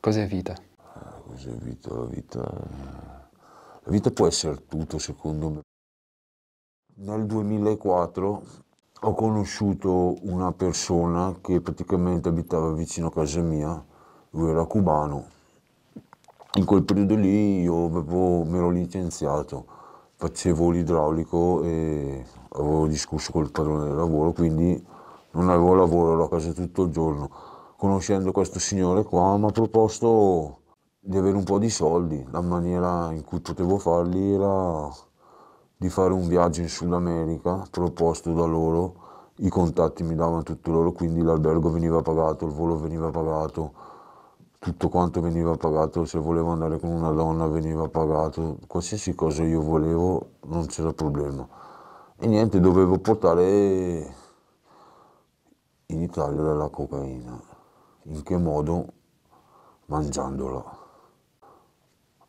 Cos'è vita? Ah, cos'è vita? La vita? La vita può essere tutto, secondo me. Nel 2004 ho conosciuto una persona che praticamente abitava vicino a casa mia, lui era cubano. In quel periodo lì io avevo, mi ero licenziato, facevo l'idraulico e avevo discusso col padrone del lavoro, quindi non avevo lavoro, ero a casa tutto il giorno conoscendo questo signore qua, mi ha proposto di avere un po' di soldi. La maniera in cui potevo farli era di fare un viaggio in Sud America proposto da loro. I contatti mi davano tutto loro, quindi l'albergo veniva pagato, il volo veniva pagato, tutto quanto veniva pagato, se volevo andare con una donna veniva pagato, qualsiasi cosa io volevo non c'era problema. E niente, dovevo portare in Italia della cocaina. In che modo? mangiandola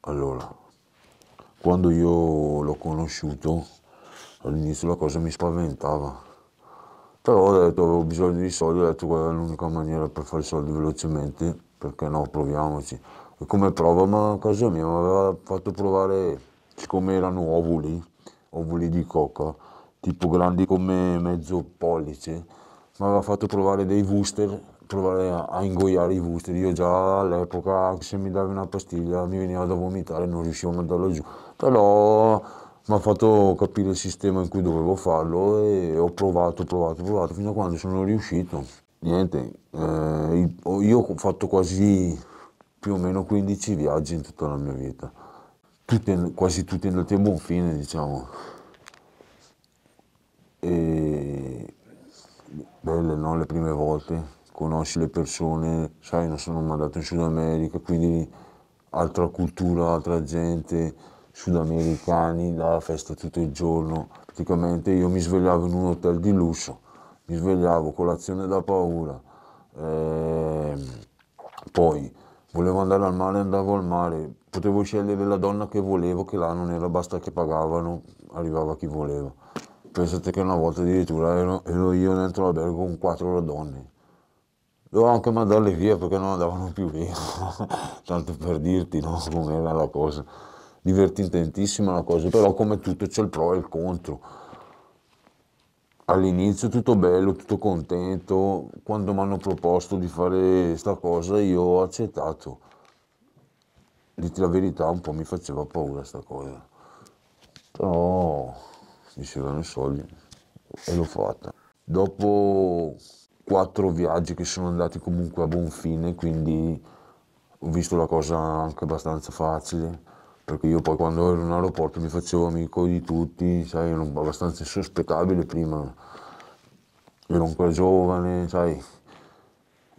Allora, quando io l'ho conosciuto, all'inizio la cosa mi spaventava. Però ho detto, avevo bisogno di soldi, ho detto, guarda, l'unica maniera per fare soldi velocemente, perché no, proviamoci. E come prova, ma a casa mia mi aveva fatto provare, siccome erano ovuli, ovuli di coca, tipo grandi come mezzo pollice, mi aveva fatto provare dei booster provare a, ingoiare i gusti. Io già all'epoca se mi davi una pastiglia mi veniva da vomitare, non riuscivo a mandarla giù. Però mi ha fatto capire il sistema in cui dovevo farlo e ho provato, provato, provato, fino a quando sono riuscito. Niente, eh, io ho fatto quasi più o meno 15 viaggi in tutta la mia vita, tutte, quasi tutti andati a buon fine, diciamo. E belle, no? Le prime volte conosci le persone, sai, non sono mai andato in Sud America, quindi altra cultura, altra gente, sudamericani, la festa tutto il giorno. Praticamente io mi svegliavo in un hotel di lusso, mi svegliavo colazione da paura, e ehm, poi volevo andare al mare, andavo al mare, potevo scegliere la donna che volevo, che là non era basta che pagavano, arrivava chi voleva. Pensate che una volta addirittura ero, ero io dentro l'albergo con quattro donne, dovevo anche mandarli via perché non andavano più via, tanto per dirti no, come era la cosa, divertentissima la cosa, però come tutto c'è il pro e il contro. All'inizio tutto bello, tutto contento, quando mi hanno proposto di fare questa cosa io ho accettato. Dite la verità, un po' mi faceva paura sta cosa, però mi servono i soldi e l'ho fatta. Dopo quattro viaggi che sono andati comunque a buon fine, quindi ho visto la cosa anche abbastanza facile, perché io poi quando ero in aeroporto mi facevo amico di tutti, sai, ero abbastanza insospettabile prima, ero ancora giovane, sai,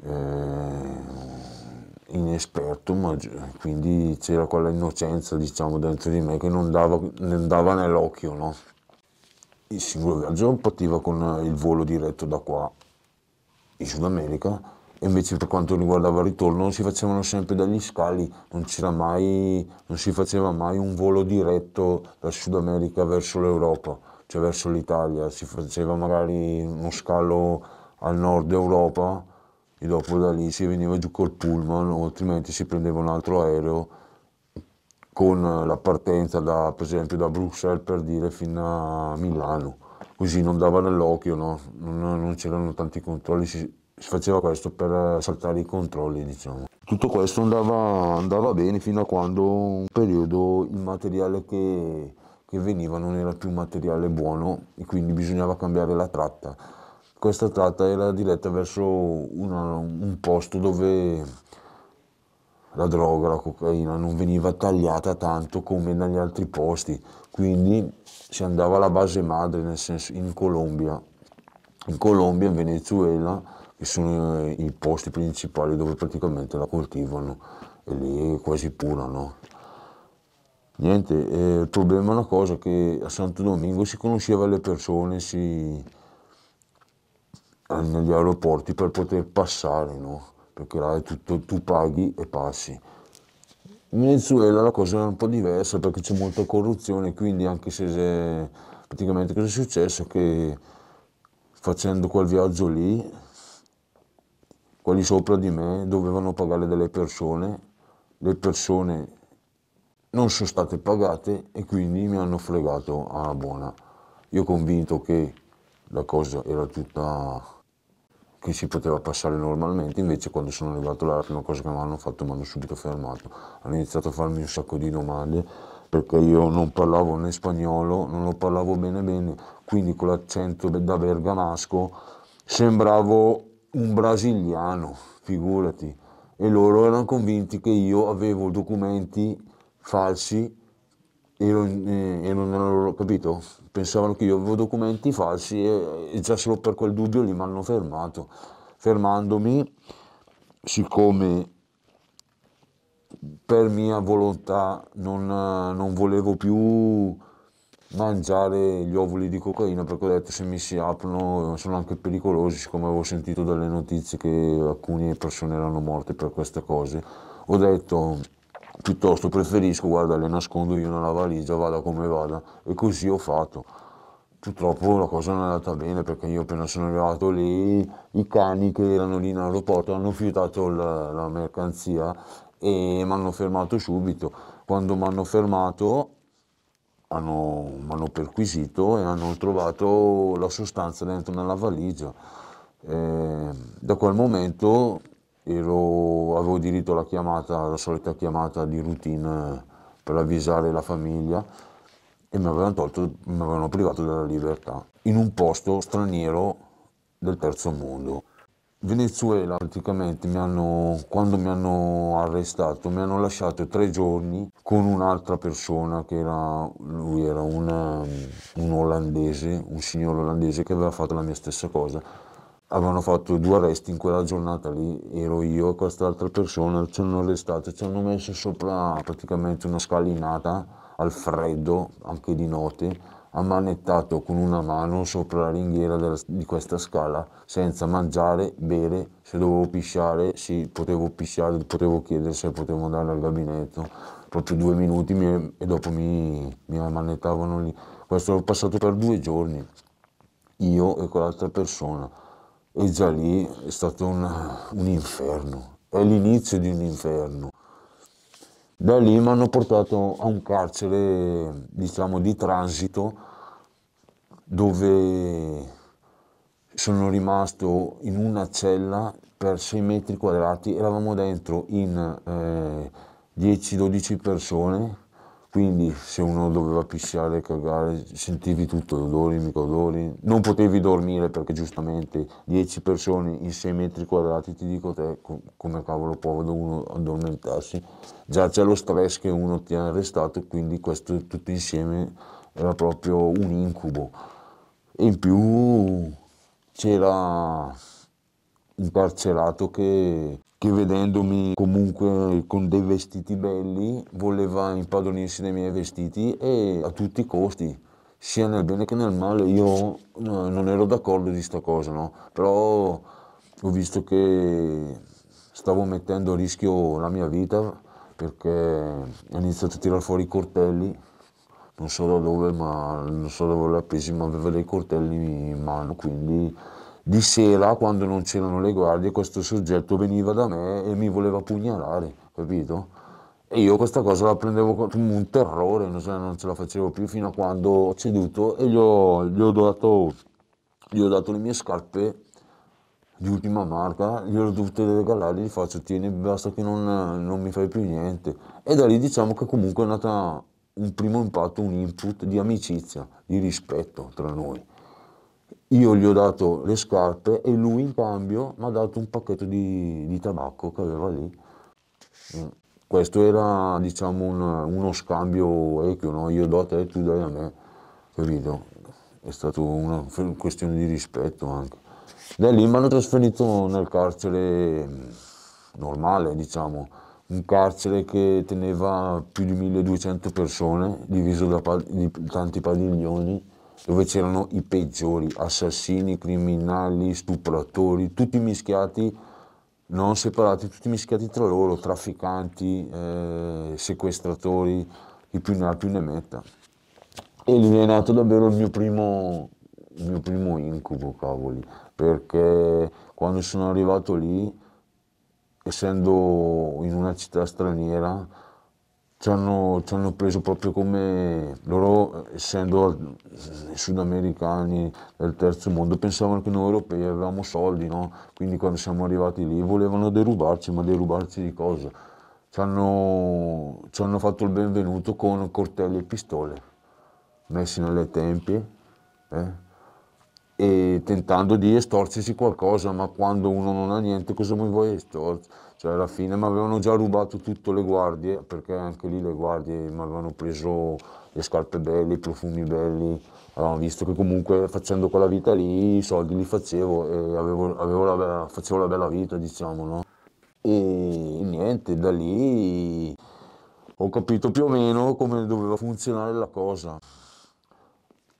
eh, inesperto, ma quindi c'era quella innocenza, diciamo, dentro di me che non dava, non dava nell'occhio, no? Il singolo viaggio partiva con il volo diretto da qua in Sud America, e invece per quanto riguardava il ritorno si facevano sempre degli scali, non, c'era mai, non si faceva mai un volo diretto dal Sud America verso l'Europa, cioè verso l'Italia, si faceva magari uno scalo al nord Europa e dopo da lì si veniva giù col pullman o altrimenti si prendeva un altro aereo con la partenza da, per esempio da Bruxelles per dire fino a Milano così non dava nell'occhio, no? non, non c'erano tanti controlli, si, si, faceva questo per saltare i controlli diciamo. Tutto questo andava, andava bene fino a quando un periodo il materiale che, che veniva non era più materiale buono e quindi bisognava cambiare la tratta. Questa tratta era diretta verso una, un posto dove la droga, la cocaina non veniva tagliata tanto come negli altri posti quindi si andava alla base madre, nel senso in Colombia, in Colombia, in Venezuela, che sono eh, i posti principali dove praticamente la coltivano e lì è quasi pura, no? Niente, eh, il problema è una cosa che a Santo Domingo si conosceva le persone si... Eh, negli aeroporti per poter passare, no? Perché là tutto, tu paghi e passi. In Venezuela la cosa è un po' diversa perché c'è molta corruzione, quindi anche se praticamente cosa è successo? Che facendo quel viaggio lì, quelli sopra di me dovevano pagare delle persone, le persone non sono state pagate e quindi mi hanno fregato alla buona. Io convinto che la cosa era tutta che si poteva passare normalmente, invece quando sono arrivato là la prima cosa che mi hanno fatto mi hanno subito fermato, hanno iniziato a farmi un sacco di domande perché io non parlavo né spagnolo, non lo parlavo bene bene, quindi con l'accento da bergamasco sembravo un brasiliano, figurati, e loro erano convinti che io avevo documenti falsi e eh, non, e non hanno capito, pensavano che io avevo documenti falsi e, e già solo per quel dubbio lì mi hanno fermato, fermandomi siccome per mia volontà non, eh, non volevo più mangiare gli ovuli di cocaina perché ho detto se mi si aprono sono anche pericolosi siccome avevo sentito dalle notizie che alcune persone erano morte per queste cose ho detto piuttosto preferisco, guarda, le nascondo io nella valigia, vada come vada, e così ho fatto. Purtroppo la cosa non è andata bene perché io appena sono arrivato lì, i cani che erano lì in aeroporto hanno fiutato la, la mercanzia e mi hanno fermato subito. Quando mi hanno fermato mi hanno perquisito e hanno trovato la sostanza dentro nella valigia. E ehm, da quel momento ero, avevo diritto alla chiamata, la solita chiamata di routine eh, per avvisare la famiglia e mi avevano tolto, mi avevano privato della libertà in un posto straniero del terzo mondo. Venezuela praticamente mi hanno, quando mi hanno arrestato mi hanno lasciato tre giorni con un'altra persona che era, lui era una, ehm, un olandese, un signore olandese che aveva fatto la mia stessa cosa avevano fatto due arresti in quella giornata lì, ero io e quest'altra persona, ci hanno arrestato, ci hanno messo sopra praticamente una scalinata al freddo, anche di notte, ammanettato con una mano sopra la ringhiera della, di questa scala, senza mangiare, bere, se dovevo pisciare, sì, potevo pisciare, potevo chiedere se potevo andare al gabinetto, proprio due minuti mi, e dopo mi, mi ammanettavano lì. Questo l'ho passato per due giorni, io e quell'altra persona e già lì è stato un, un inferno, è l'inizio di un inferno. Da lì mi hanno portato a un carcere, diciamo, di transito, dove sono rimasto in una cella per 6 metri quadrati, eravamo dentro in eh, 10-12 persone, quindi se uno doveva pisciare, cagare, sentivi tutto, odori, microodori, non potevi dormire perché giustamente 10 persone in 6 metri quadrati, ti dico te, come cavolo può uno addormentarsi, già c'è lo stress che uno ti ha arrestato, quindi questo tutto insieme era proprio un incubo. E in più c'era un carcerato che che vedendomi comunque con dei vestiti belli voleva impadronirsi dei miei vestiti e a tutti i costi sia nel bene che nel male io non ero d'accordo di sta cosa no? però ho visto che stavo mettendo a rischio la mia vita perché ho iniziato a tirare fuori i cortelli, non so da dove, ma non so da dove l'ha presi, ma aveva dei coltelli in mano, quindi di sera, quando non c'erano le guardie, questo soggetto veniva da me e mi voleva pugnalare, capito? E io questa cosa la prendevo come un terrore, non, non ce la facevo più fino a quando ho ceduto e gli ho, gli ho, dato, gli ho dato le mie scarpe di ultima marca, gli ho dovute regalare, gli faccio tieni, basta che non, non, mi fai più niente. E da lì diciamo che comunque è nata un primo impatto, un input di amicizia, di rispetto tra noi. Io gli ho dato le scarpe e lui in cambio mi ha dato un pacchetto di, di tabacco che aveva lì. Mm. Questo era diciamo un, uno scambio ecco, no? io do a te e tu dai a me, capito? È stata una questione di rispetto anche. Da lì mi hanno trasferito nel carcere mm, normale, diciamo, un carcere che teneva più di 1200 persone, diviso da, pa di tanti padiglioni dove c'erano i peggiori, assassini, criminali, stupratori, tutti mischiati, non separati, tutti mischiati tra loro, trafficanti, eh, sequestratori, chi più ne ha più ne metta. E lì è nato davvero il mio primo, il mio primo incubo, cavoli, perché quando sono arrivato lì, essendo in una città straniera, ci hanno, ci hanno, preso proprio come loro, essendo sudamericani del terzo mondo, pensavano che noi europei avevamo soldi, no? Quindi quando siamo arrivati lì volevano derubarci, ma derubarci di cosa? Ci hanno, ci hanno fatto il benvenuto con coltelli e pistole, messi nelle tempie, eh? e tentando di estorcersi qualcosa, ma quando uno non ha niente cosa mi vuoi estorcere? Cioè alla fine mi avevano già rubato tutte le guardie, perché anche lì le guardie mi avevano preso le scarpe belle, i profumi belli, avevano visto che comunque facendo quella vita lì i soldi li facevo e avevo, avevo la bella, facevo la bella vita, diciamo, no? E niente, da lì ho capito più o meno come doveva funzionare la cosa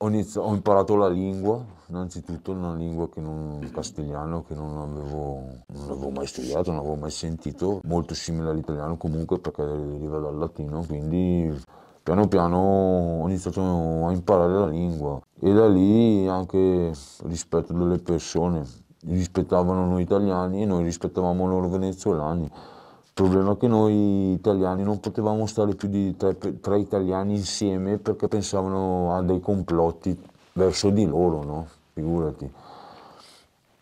ho, inizio, ho, imparato la lingua, innanzitutto una lingua che non, castigliano che non avevo, non avevo, mai studiato, non avevo mai sentito, molto simile all'italiano comunque perché deriva dal latino, quindi piano piano ho iniziato a imparare la lingua e da lì anche il rispetto delle persone, rispettavano noi italiani e noi rispettavamo loro venezuelani. Il problema è che noi italiani non potevamo stare più di tre, tre italiani insieme perché pensavano a dei complotti verso di loro, no? Figurati.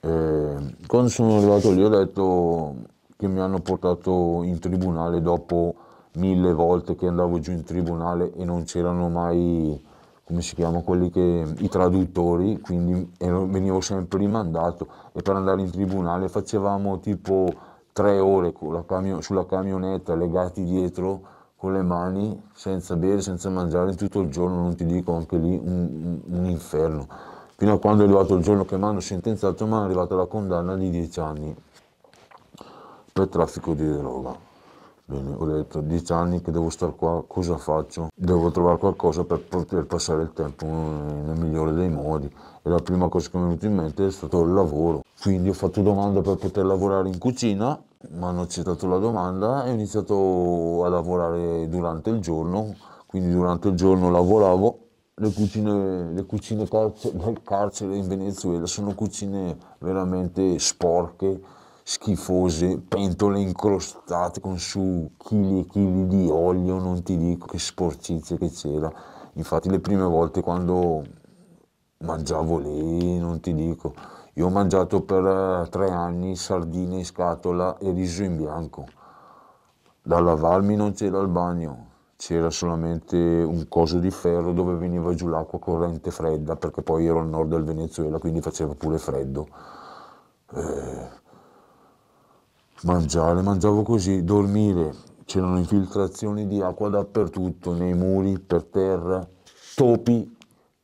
E eh, quando sono arrivato lì ho detto che mi hanno portato in tribunale dopo mille volte che andavo giù in tribunale e non c'erano mai, come si chiama, quelli che, i traduttori, quindi ero, venivo sempre rimandato e per andare in tribunale facevamo tipo tre ore camio sulla camionetta legati dietro con le mani, senza bere, senza mangiare, tutto il giorno, non ti dico anche lì, un, un inferno. Fino a quando è arrivato il giorno che mi hanno sentenziato, mi è arrivata la condanna di 10 anni per traffico di droga. Bene, ho detto 10 anni che devo stare qua, cosa faccio? Devo trovare qualcosa per poter passare il tempo nel migliore dei modi. E la prima cosa che mi è venuta in mente è stato il lavoro. Quindi ho fatto domanda per poter lavorare in cucina mi hanno accettato la domanda e ho iniziato a lavorare durante il giorno, quindi durante il giorno lavoravo. Le cucine, le cucine carcer del carcere in Venezuela sono cucine veramente sporche, schifose, pentole incrostate con su chili e chili di olio, non ti dico che sporcizie che c'era. Infatti le prime volte quando mangiavo lì, non ti dico, io ho mangiato per eh, tre anni sardine in scatola e riso in bianco. Da lavarmi non c'era il bagno, c'era solamente un coso di ferro dove veniva giù l'acqua corrente fredda, perché poi ero al nord del Venezuela, quindi faceva pure freddo. Eh, mangiare, mangiavo così, dormire, c'erano infiltrazioni di acqua dappertutto, nei muri, per terra, topi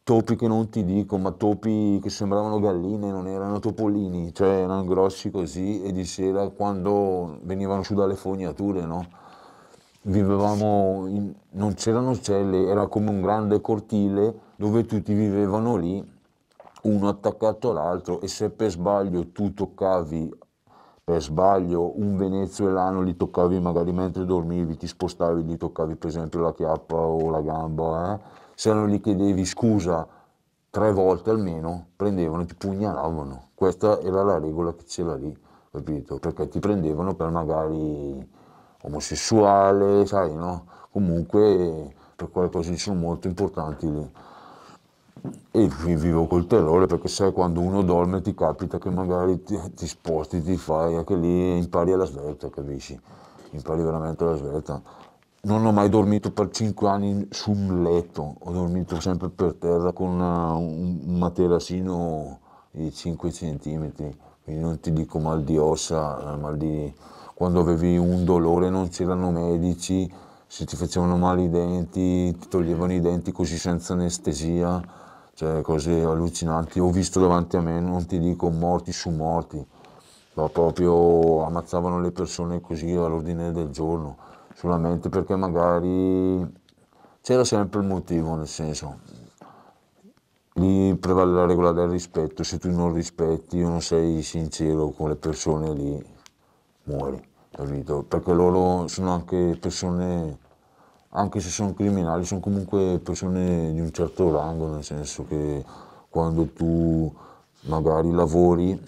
topi che non ti dico, ma topi che sembravano galline, non erano topolini, cioè erano grossi così e di sera quando venivano su dalle fognature, no? Vivevamo, in, non c'erano celle, era come un grande cortile dove tutti vivevano lì, uno attaccato all'altro e se per sbaglio tu toccavi, per sbaglio un venezuelano li toccavi magari mentre dormivi, ti spostavi, li toccavi per esempio la chiappa o la gamba, eh? se non gli chiedevi scusa tre volte almeno, prendevano e ti pugnalavano. Questa era la regola che c'era lì, capito? Perché ti prendevano per magari omosessuale, sai, no? Comunque per quelle cose sono molto importanti lì. E vivo col terrore perché sai quando uno dorme ti capita che magari ti, ti sposti, ti fai, anche lì impari alla svelta, capisci? Impari veramente alla svelta non ho mai dormito per 5 anni su un letto, ho dormito sempre per terra con eh, una, un materassino di 5 cm, quindi non ti dico mal di ossa, eh, mal di... quando avevi un dolore non c'erano medici, se ti facevano male i denti, ti toglievano i denti così senza anestesia, cioè cose allucinanti, ho visto davanti a me, non ti dico morti su morti, ma proprio ammazzavano le persone così all'ordine del giorno solamente perché magari c'era sempre il motivo, nel senso, lì prevale la regola del rispetto, se tu non rispetti o non sei sincero con le persone lì, muori, capito? Perché loro sono anche persone, anche se sono criminali, sono comunque persone di un certo rango, nel senso che quando tu magari lavori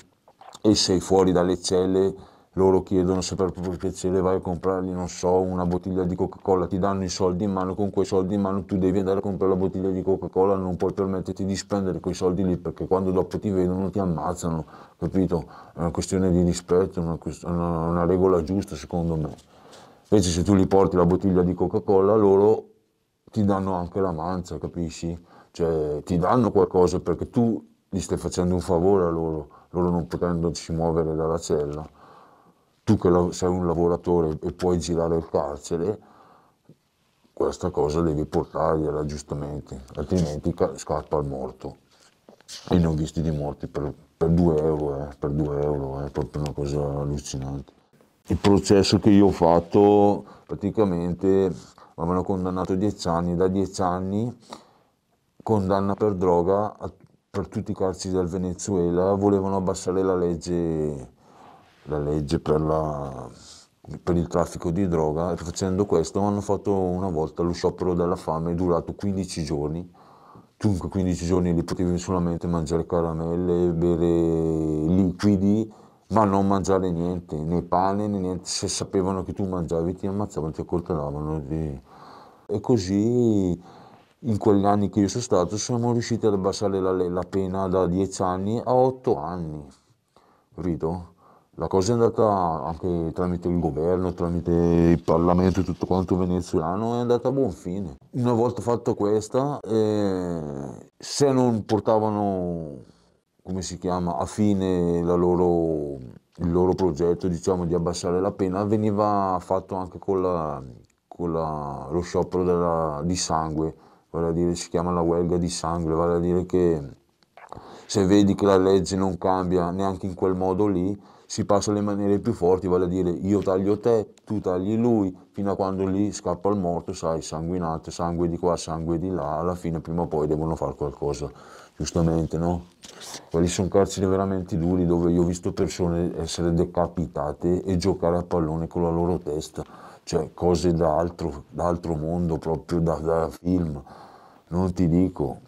e sei fuori dalle celle loro chiedono se per piacere vai a comprargli, non so, una bottiglia di Coca-Cola, ti danno i soldi in mano, con quei soldi in mano tu devi andare a comprare la bottiglia di Coca-Cola, non puoi permetterti di spendere quei soldi lì perché quando dopo ti vedono ti ammazzano, capito? È una questione di rispetto, una, una, una regola giusta secondo me. Invece se tu gli porti la bottiglia di Coca-Cola, loro ti danno anche la mancia, capisci? Cioè ti danno qualcosa perché tu gli stai facendo un favore a loro, loro non potendoci muovere dalla cella tu che sei un lavoratore e puoi girare il carcere, questa cosa devi portargliela giustamente, altrimenti scappa al morto. E ne ho visti di morti per, per 2 euro, eh, per 2 euro, eh, è eh, proprio una cosa allucinante. Il processo che io ho fatto, praticamente avevano condannato a 10 anni, da dieci anni condanna per droga a, per tutti i carceri del Venezuela, volevano abbassare la legge la legge per, la, per il traffico di droga e facendo questo hanno fatto una volta lo sciopero della fame durato 15 giorni dunque 15 giorni li potevi solamente mangiare caramelle bere liquidi ma non mangiare niente né pane né niente se sapevano che tu mangiavi ti ammazzavano ti accoltellavano ti... e così in quegli anni che io sono stato siamo riusciti ad abbassare la, la pena da 10 anni a 8 anni. capito? La cosa è andata anche tramite il governo, tramite il Parlamento e tutto quanto venezuelano, è andata a buon fine. Una volta fatta questa, eh, se non portavano, come si chiama, a fine loro, il loro progetto, diciamo, di abbassare la pena, veniva fatto anche con, la, con la, lo sciopero della, di sangue, vale a dire, si chiama la huelga di sangue, vale a dire che se vedi che la legge non cambia neanche in quel modo lì, si passa le maniere più forti, vale a dire io taglio te, tu tagli lui, fino a quando lì scappa il morto, sai, sanguinate, sangue di qua, sangue di là, alla fine prima o poi devono fare qualcosa, giustamente, no? Quelli sono carceri veramente duri dove io ho visto persone essere decapitate e giocare a pallone con la loro testa, cioè cose da altro, da altro mondo, proprio da, da film, non ti dico,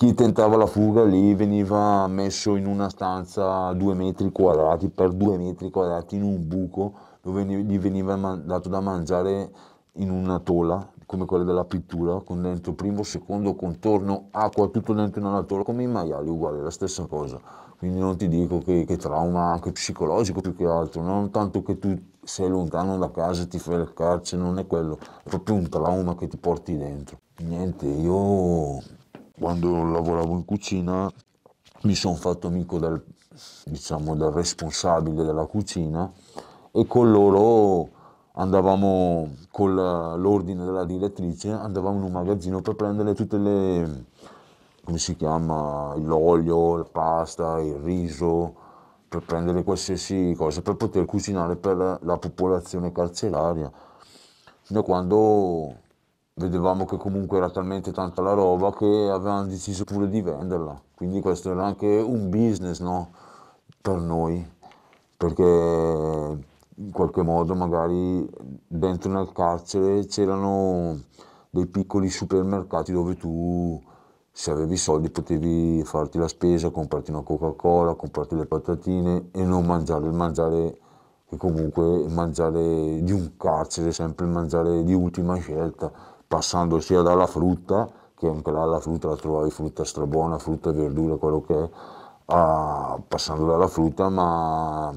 chi tentava la fuga lì veniva messo in una stanza a 2 metri quadrati per due metri quadrati in un buco dove gli veniva dato da mangiare in una tola come quella della pittura con dentro primo, secondo, contorno, acqua, tutto dentro in una tola come i maiali, uguale, la stessa cosa. Quindi non ti dico che, che trauma anche psicologico più che altro, non tanto che tu sei lontano da casa e ti fai le carcere, non è quello, è proprio un trauma che ti porti dentro. Niente, io quando lavoravo in cucina mi sono fatto amico dal, diciamo, dal responsabile della cucina e con loro andavamo con l'ordine della direttrice andavamo in un magazzino per prendere tutte le come si chiama l'olio, la pasta, il riso per prendere qualsiasi cosa per poter cucinare per la popolazione carceraria Da quando vedevamo che comunque era talmente tanta la roba che avevamo deciso pure di venderla. Quindi questo era anche un business no? per noi, perché in qualche modo magari dentro nel carcere c'erano dei piccoli supermercati dove tu se avevi soldi potevi farti la spesa, comprarti una Coca-Cola, comprarti le patatine e non mangiare il mangiare che comunque mangiare di un carcere, sempre il mangiare di ultima scelta passando sia dalla frutta, che anche là la frutta la trovavi frutta strabuona, frutta, verdura, quello che è, a, passando dalla frutta, ma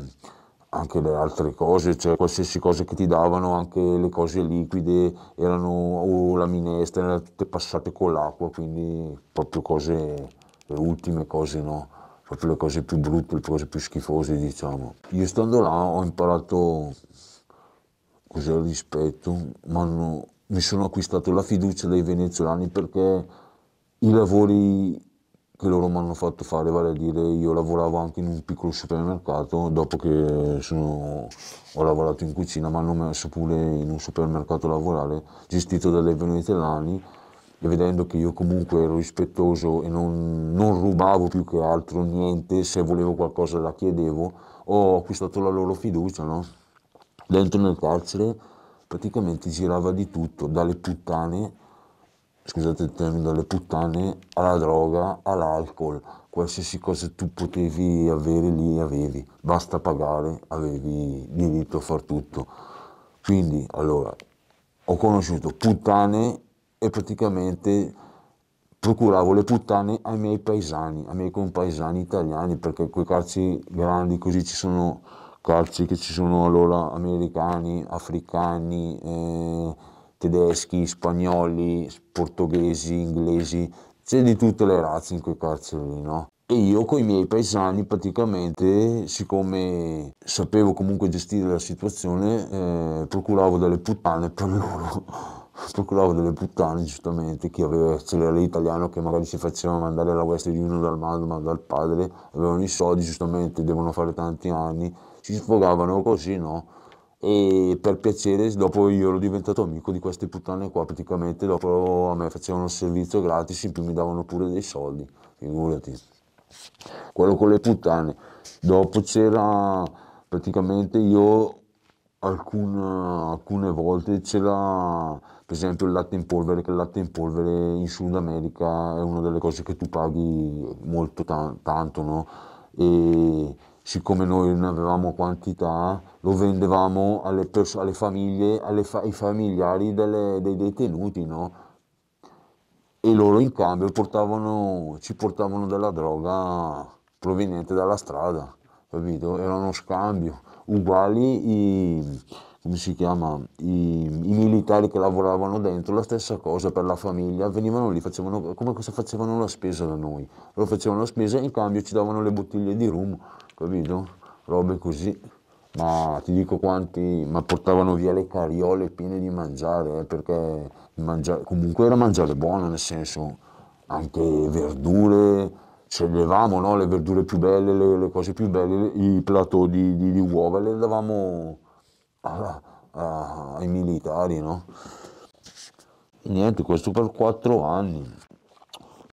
anche le altre cose, cioè qualsiasi cosa che ti davano, anche le cose liquide erano o la minestra, erano tutte passate con l'acqua, quindi proprio cose, le ultime cose no, proprio le cose più brutte, le cose più schifose diciamo. Io stando là ho imparato cos'è il rispetto, ma no, mi sono acquistato la fiducia dei venezuelani perché i lavori che loro mi hanno fatto fare, vale a dire io lavoravo anche in un piccolo supermercato, dopo che sono, ho lavorato in cucina mi hanno messo pure in un supermercato a lavorare, gestito dai venezuelani, e vedendo che io comunque ero rispettoso e non, non rubavo più che altro niente, se volevo qualcosa la chiedevo, ho acquistato la loro fiducia, no? Dentro nel carcere praticamente girava di tutto, dalle puttane, scusate il termine, dalle puttane alla droga, all'alcol, qualsiasi cosa tu potevi avere lì avevi, basta pagare, avevi diritto a far tutto. Quindi allora ho conosciuto puttane e praticamente procuravo le puttane ai miei paesani, ai miei compaesani italiani, perché quei calci grandi così ci sono calci che ci sono allora americani, africani, eh, tedeschi, spagnoli, portoghesi, inglesi, c'è di tutte le razze in quei carceri, no? E io con i miei paesani praticamente, siccome sapevo comunque gestire la situazione, eh, procuravo delle puttane per loro. procuravo delle puttane giustamente, chi aveva accelerato l'italiano che magari si faceva mandare alla West Union dal madre, ma dal padre, avevano i soldi giustamente, devono fare tanti anni, si sfogavano così, no? E per piacere, dopo io ero diventato amico di queste puttane qua, praticamente dopo a me facevano servizio gratis, in più mi davano pure dei soldi, figurati. Quello con le puttane. Dopo c'era praticamente io alcune, alcune volte c'era per esempio il latte in polvere, che il latte in polvere in Sud America è una delle cose che tu paghi molto tanto, no? E siccome noi ne avevamo quantità, lo vendevamo alle, pers- alle famiglie, alle fa- ai familiari delle, dei detenuti, no? E loro in cambio portavano, ci portavano della droga proveniente dalla strada, capito? Era uno scambio. Uguali i, come si chiama, I, i, militari che lavoravano dentro, la stessa cosa per la famiglia, venivano lì, facevano, come se facevano la spesa da noi, loro facevano la spesa e in cambio ci davano le bottiglie di rum capito? Robe così. Ma ti dico quanti, ma portavano via le cariole piene di mangiare, eh, perché mangiare, comunque era mangiare buono, nel senso anche verdure, sceglievamo no, le verdure più belle, le, le cose più belle, i plateau di, di, di uova le davamo a, a, ai militari, no? E niente, questo per quattro anni.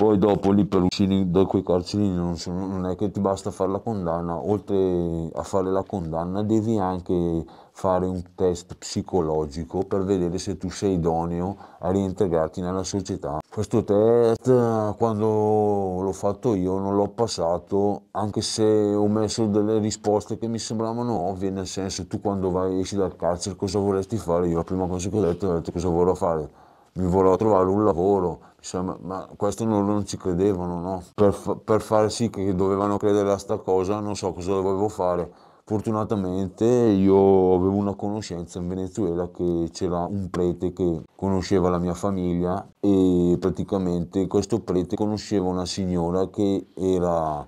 Poi dopo lì per uscire da quei carceri non, sono, non è che ti basta fare la condanna, oltre a fare la condanna devi anche fare un test psicologico per vedere se tu sei idoneo a reintegrarti nella società. Questo test quando l'ho fatto io non l'ho passato anche se ho messo delle risposte che mi sembravano ovvie, nel senso tu quando vai esci dal carcere cosa vorresti fare? Io la prima cosa che ho detto è ho detto cosa vorrò fare mi volevo trovare un lavoro, Insomma, ma questo non, non, ci credevano, no? Per, per, fare sì che dovevano credere a sta cosa, non so cosa dovevo fare. Fortunatamente io avevo una conoscenza in Venezuela che c'era un prete che conosceva la mia famiglia e praticamente questo prete conosceva una signora che era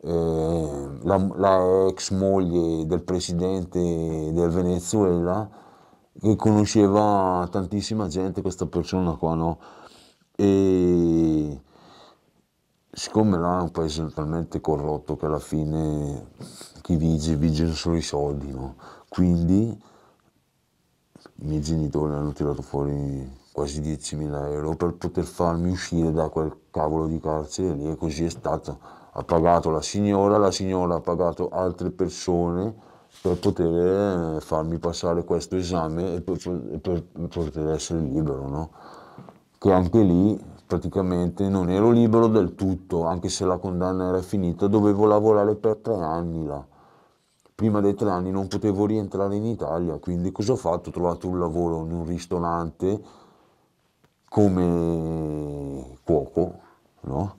eh, la, la ex moglie del presidente del Venezuela che conosceva tantissima gente questa persona qua, no? E siccome là è un paese talmente corrotto che alla fine chi vige, vige solo i soldi, no? Quindi i miei genitori hanno tirato fuori quasi 10.000 euro per poter farmi uscire da quel cavolo di carcere lì e così è stato. Ha pagato la signora, la signora ha pagato altre persone per poter eh, farmi passare questo esame e per, per, per poter essere libero, no? Che anche lì praticamente non ero libero del tutto, anche se la condanna era finita, dovevo lavorare per tre anni là. Prima dei tre anni non potevo rientrare in Italia, quindi cosa ho fatto? Ho trovato un lavoro in un ristorante come cuoco, no?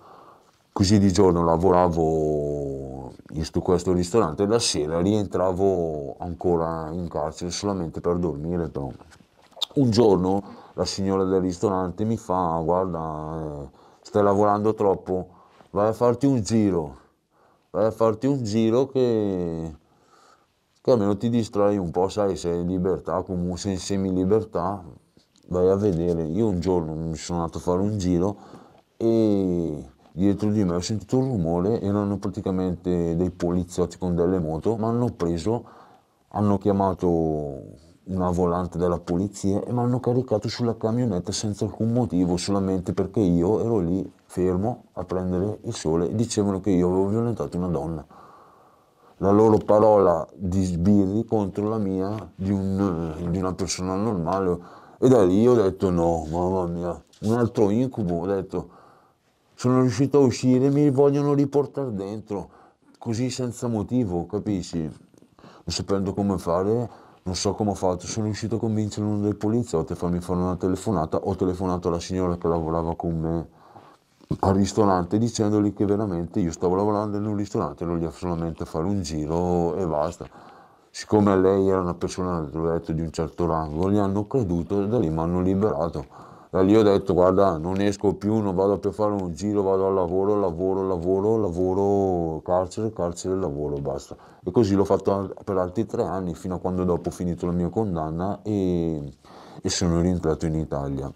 Così di giorno lavoravo in questo ristorante e la sera rientravo ancora in carcere solamente per dormire. Però. Un giorno la signora del ristorante mi fa, guarda, stai lavorando troppo, vai a farti un giro, vai a farti un giro che, che almeno ti distrai un po', sai, sei in libertà, comunque sei in semilibertà, vai a vedere. Io un giorno mi sono andato a fare un giro e dietro di me ho sentito un rumore, erano praticamente dei poliziotti con delle moto, mi hanno preso, hanno chiamato una volante della polizia e mi hanno caricato sulla camionetta senza alcun motivo, solamente perché io ero lì fermo a prendere il sole e dicevano che io avevo violentato una donna. La loro parola di sbirri contro la mia di, un, di una persona normale. E da lì ho detto no, mamma mia, un altro incubo, ho detto sono riuscito a uscire, mi vogliono riportare dentro, così senza motivo, capisci? Non sapendo come fare, non so come ho fatto, sono riuscito a convincere uno dei poliziotti a farmi fare una telefonata, ho telefonato alla signora che lavorava con me al ristorante dicendogli che veramente io stavo lavorando in un ristorante, non gli solamente a fare un giro e basta. Siccome lei era una persona detto, di un certo rango, gli hanno creduto e da lì mi hanno liberato da lì ho detto guarda non esco più, non vado più a fare un giro, vado al lavoro, lavoro, lavoro, lavoro, carcere, carcere, lavoro, basta. E così l'ho fatto per altri tre anni fino a quando dopo ho finito la mia condanna e, e sono rientrato in Italia.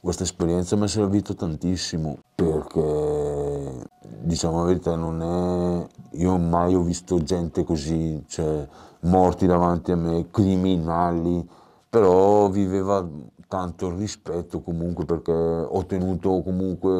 Questa esperienza mi è servita tantissimo perché diciamo la verità non è io mai ho visto gente così, cioè morti davanti a me, criminali, però viveva tanto rispetto comunque perché ho tenuto comunque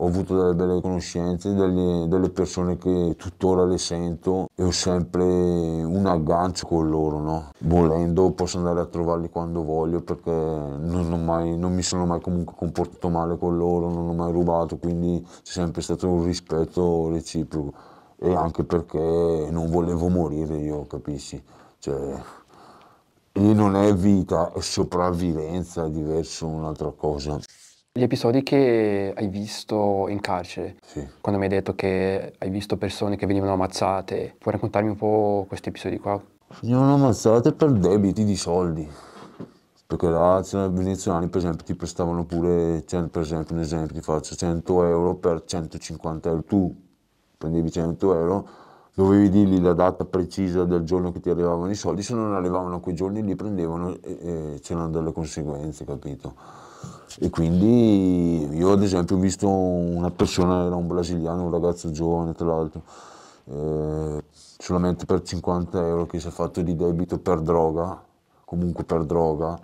ho avuto delle belle conoscenze, delle, delle, persone che tuttora le sento e ho sempre un aggancio con loro, no? Volendo posso andare a trovarli quando voglio perché non, mai, non, mi sono mai comunque comportato male con loro, non ho mai rubato, quindi c'è sempre stato un rispetto reciproco e anche perché non volevo morire io, capisci? Cioè, non è vita, è sopravvivenza, è diverso un'altra cosa. Gli episodi che hai visto in carcere, sì. quando mi hai detto che hai visto persone che venivano ammazzate, puoi raccontarmi un po' questi episodi qua? Venivano ammazzate per debiti di soldi, perché là i venezuelani per esempio ti prestavano pure, cioè, per esempio un esempio ti faccio, 100 euro per 150 euro, tu prendevi 100 euro, dovevi dirgli la data precisa del giorno che ti arrivavano i soldi, se non arrivavano quei giorni li prendevano e, e c'erano delle conseguenze, capito? E quindi io ad esempio ho visto una persona, era un brasiliano, un ragazzo giovane tra l'altro, eh, solamente per 50 euro che si è fatto di debito per droga, comunque per droga,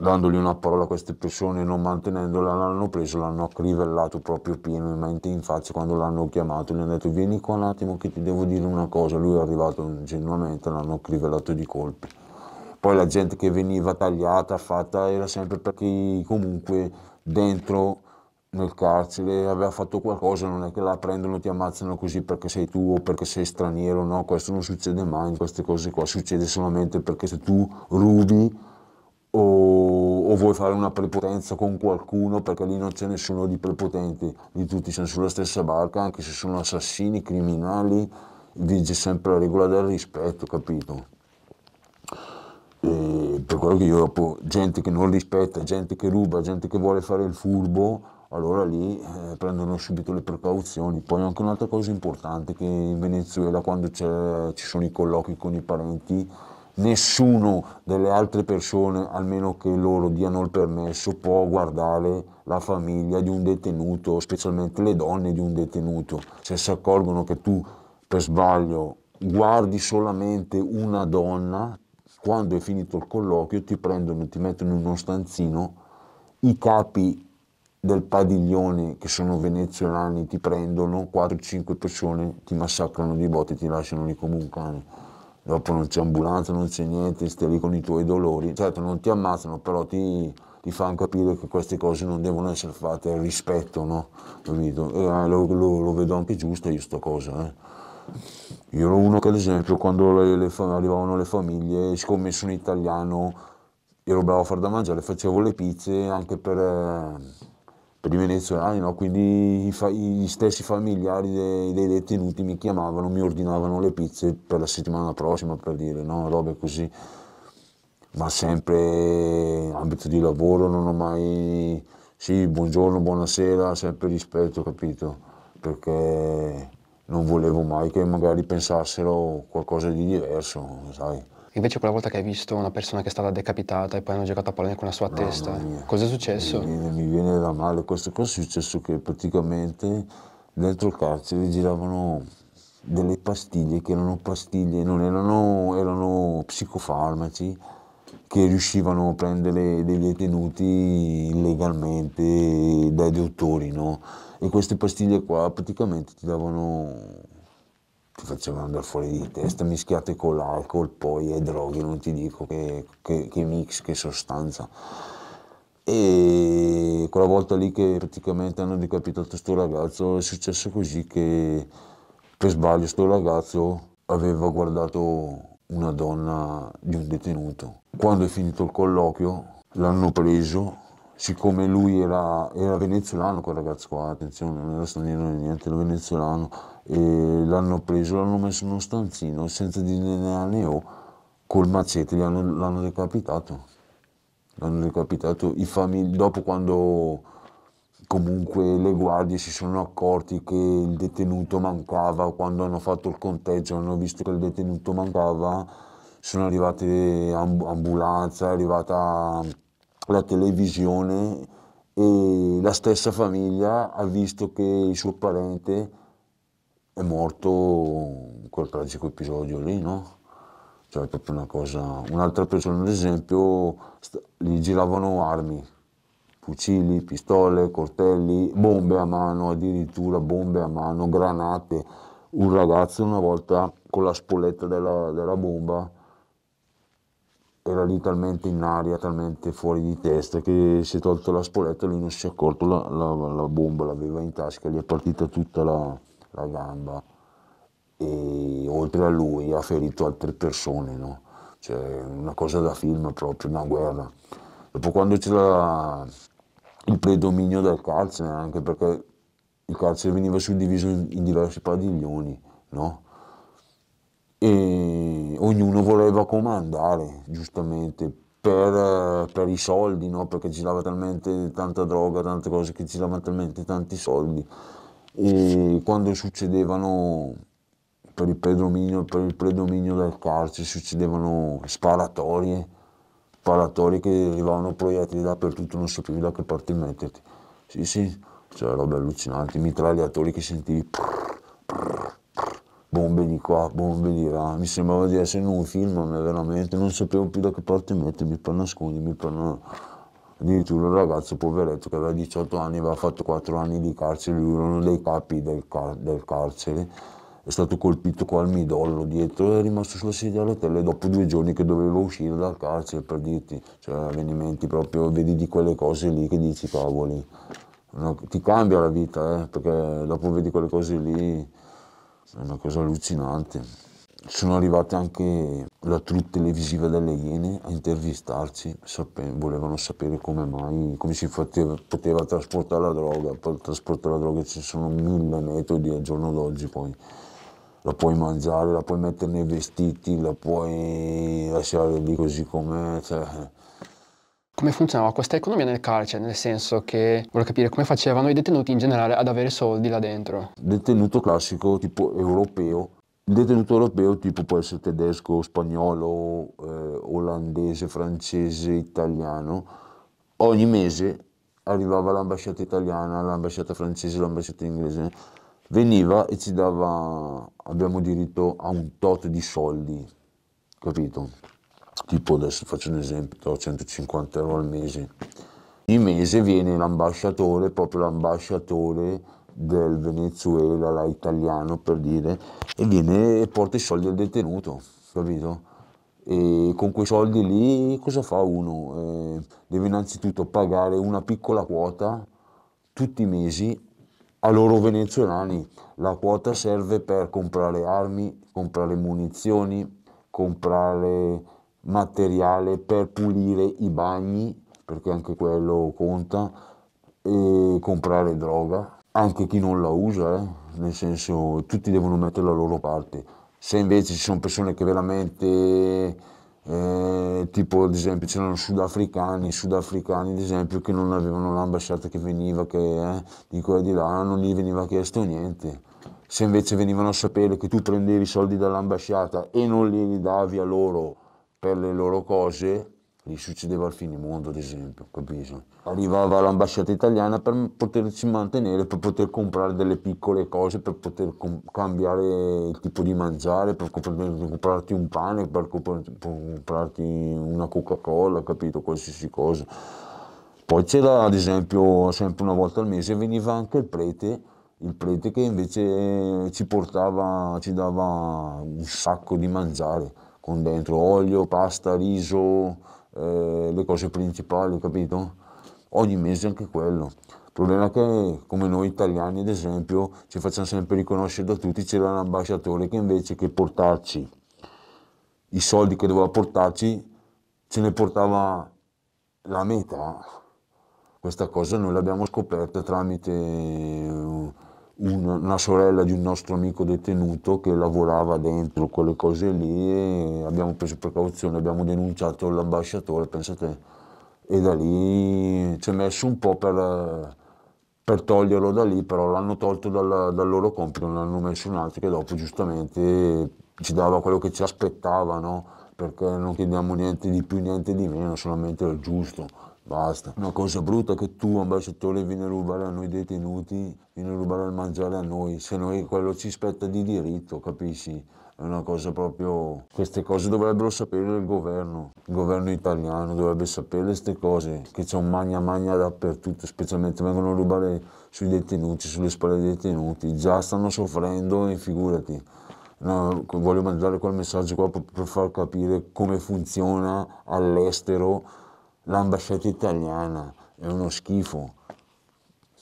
dandogli una parola a queste persone, e non mantenendola, l'hanno preso, l'hanno crivellato proprio pienamente in faccia quando l'hanno chiamato, gli hanno detto vieni qua un attimo che ti devo dire una cosa, lui è arrivato ingenuamente, l'hanno crivellato di colpi. Poi la gente che veniva tagliata, fatta, era sempre perché comunque dentro nel carcere aveva fatto qualcosa, non è che la prendono, ti ammazzano così perché sei tu o perché sei straniero, no, questo non succede mai, queste cose qua succede solamente perché se tu rubi o, o, vuoi fare una prepotenza con qualcuno perché lì non c'è nessuno di prepotente, lì tutti sono sulla stessa barca, anche se sono assassini, criminali, vige sempre la regola del rispetto, capito? E per quello che io dopo, gente che non rispetta, gente che ruba, gente che vuole fare il furbo, allora lì eh, prendono subito le precauzioni. Poi anche un'altra cosa importante che in Venezuela quando ci sono i colloqui con i parenti, nessuno delle altre persone, almeno che loro diano il permesso, può guardare la famiglia di un detenuto, specialmente le donne di un detenuto. Se si accorgono che tu, per sbaglio, guardi solamente una donna, quando è finito il colloquio ti prendono, ti mettono in uno stanzino, i capi del padiglione che sono venezuelani ti prendono, 4-5 persone ti massacrano di botte ti lasciano lì come un cane dopo non c'è ambulanza, non c'è niente, stai lì con i tuoi dolori. Certo non ti ammazzano, però ti, ti fanno capire che queste cose non devono essere fatte, il rispetto, no? Capito? E, eh, lo, lo, lo, vedo anche giusto io sta cosa, eh. Io ero uno che ad esempio quando le, le, arrivavano le famiglie, siccome sono italiano, ero bravo a far da mangiare, facevo le pizze anche per... Eh, per i venezuelani, no? quindi gli stessi familiari dei, dei, detenuti mi chiamavano, mi ordinavano le pizze per la settimana prossima, per dire, no? robe così, ma sempre ambito di lavoro, non ho mai, sì, buongiorno, buonasera, sempre rispetto, capito, perché non volevo mai che magari pensassero qualcosa di diverso, sai. Invece quella volta che hai visto una persona che è stata decapitata e poi hanno giocato a pallone con la sua no, testa, cosa è successo? Mi, mi viene da male, questo cosa è successo che praticamente dentro il carcere giravano delle pastiglie che erano pastiglie, non erano, erano psicofarmaci che riuscivano a prendere dei detenuti illegalmente dai dottori, no? E queste pastiglie qua praticamente ti davano ti facevano andare fuori di testa mischiate con l'alcol, poi ai droghe, non ti dico che, che, che mix, che sostanza. E quella volta lì che praticamente hanno decapitato sto ragazzo è successo così che per sbaglio sto ragazzo aveva guardato una donna di un detenuto. Quando è finito il colloquio l'hanno preso, siccome lui era, era venezuelano quel ragazzo qua, attenzione, non era straniero né niente, era venezuelano, e l'hanno preso, l'hanno messo in uno stanzino senza dirne neanche o col macete, l'hanno, l'hanno decapitato. L'hanno decapitato i famigli, dopo quando comunque le guardie si sono accorti che il detenuto mancava, quando hanno fatto il conteggio hanno visto che il detenuto mancava, sono arrivate ambulanza, è arrivata la televisione e la stessa famiglia ha visto che il suo parente è morto quel tragico episodio lì, no? Cioè, è proprio una cosa. Un'altra persona, ad esempio, st- gli giravano armi, fucili, pistole, coltelli, bombe a mano, addirittura bombe a mano, granate. Un ragazzo una volta con la spoletta della, della bomba era lì talmente in aria, talmente fuori di testa che si è tolto la spoletta e lui non si è accorto, la, la, la bomba l'aveva in tasca, gli è partita tutta la, la gamba e oltre a lui ha ferito altre persone, no? Cioè una cosa da film proprio, una guerra. Dopo quando c'era il predominio del carcere, anche perché il carcere veniva suddiviso in diversi padiglioni, no? E ognuno voleva comandare, giustamente, per, per, i soldi, no? perché girava talmente tanta droga, tante cose che giravano talmente tanti soldi e quando succedevano per il predominio, per il predominio del calcio succedevano sparatorie, sparatorie che arrivavano proiettili dappertutto, non sapevi da che parte metterti. Sì, sì, cioè robe allucinanti, mitragliatori che sentivi prrr, prrr, prrr, bombe di qua, bombe di là, mi sembrava di essere in un film, ma veramente non sapevo più da che parte mettermi per nascondermi, per non addirittura un ragazzo poveretto che aveva 18 anni aveva fatto 4 anni di carcere lui era uno dei capi del, car- del carcere è stato colpito qua al midollo dietro è rimasto sulla sedia a rotelle dopo due giorni che doveva uscire dal carcere per dirti cioè avvenimenti proprio vedi di quelle cose lì che dici cavoli no, ti cambia la vita eh, perché dopo vedi quelle cose lì è una cosa allucinante sono arrivate anche la troupe televisiva delle Iene a intervistarci, sape- volevano sapere come mai, come si poteva, poteva trasportare la droga. Per trasportare la droga ci sono mille metodi al giorno d'oggi poi. La puoi mangiare, la puoi mettere nei vestiti, la puoi lasciare lì così com'è. Cioè. Eh. Come funzionava questa economia nel carcere? Nel senso che voglio capire come facevano i detenuti in generale ad avere soldi là dentro. Detenuto classico tipo europeo il detenuto europeo tipo può essere tedesco, spagnolo, eh, olandese, francese, italiano. Ogni mese arrivava l'ambasciata italiana, l'ambasciata francese, l'ambasciata inglese. Veniva e ci dava, abbiamo diritto a un tot di soldi, capito? Tipo adesso faccio un esempio, 150 euro al mese. Ogni mese viene l'ambasciatore, proprio l'ambasciatore del Venezuela, l'italiano per dire, e viene e porta i soldi al detenuto, capito? E con quei soldi lì cosa fa uno? Eh, deve innanzitutto pagare una piccola quota tutti i mesi a loro venezuelani. La quota serve per comprare armi, comprare munizioni, comprare materiale per pulire i bagni, perché anche quello conta, e comprare droga, anche chi non la usa, eh? nel senso tutti devono mettere la loro parte. Se invece ci sono persone che veramente, eh, tipo ad esempio c'erano sudafricani, sudafricani ad esempio che non avevano l'ambasciata che veniva, che eh, di qua e di là non gli veniva chiesto niente. Se invece venivano a sapere che tu prendevi i soldi dall'ambasciata e non li davi a loro per le loro cose, gli succedeva al finimondo, ad esempio, capisci? Arrivava l'ambasciata italiana per potersi mantenere, per poter comprare delle piccole cose, per poter cambiare il tipo di mangiare, per comprarti un pane, per, comprarti una Coca-Cola, capito? Qualsiasi cosa. Poi c'era, ad esempio, sempre una volta al mese veniva anche il prete il prete che invece ci portava, ci dava un sacco di mangiare con dentro olio, pasta, riso, eh, le cose principali, capito? Ogni mese anche quello. Il problema è che come noi italiani, ad esempio, ci facciamo sempre riconoscere da tutti, c'era un ambasciatore che invece che portarci i soldi che doveva portarci, ce ne portava la metà. Questa cosa noi l'abbiamo scoperta tramite una sorella di un nostro amico detenuto che lavorava dentro quelle cose lì e abbiamo preso precauzione, abbiamo denunciato l'ambasciatore, pensate, e da lì ci è messo un po' per, per toglierlo da lì, però l'hanno tolto dalla, dal loro compito, non hanno messo un altro che dopo giustamente ci dava quello che ci aspettava, perché non chiediamo niente di più, niente di meno, solamente il giusto. Basta. Una cosa brutta che tu, ambasciatore, vieni a rubare a noi detenuti, vieni a rubare il mangiare a noi, se noi quello ci spetta di diritto, capisci? È una cosa proprio... Queste cose dovrebbero sapere il governo, il governo italiano dovrebbe sapere queste cose, che c'è un magna magna dappertutto, specialmente vengono a rubare sui detenuti, sulle spalle dei detenuti, già stanno soffrendo e eh, figurati. No, voglio mandare quel messaggio qua per far capire come funziona all'estero l'ambasciata italiana è uno schifo,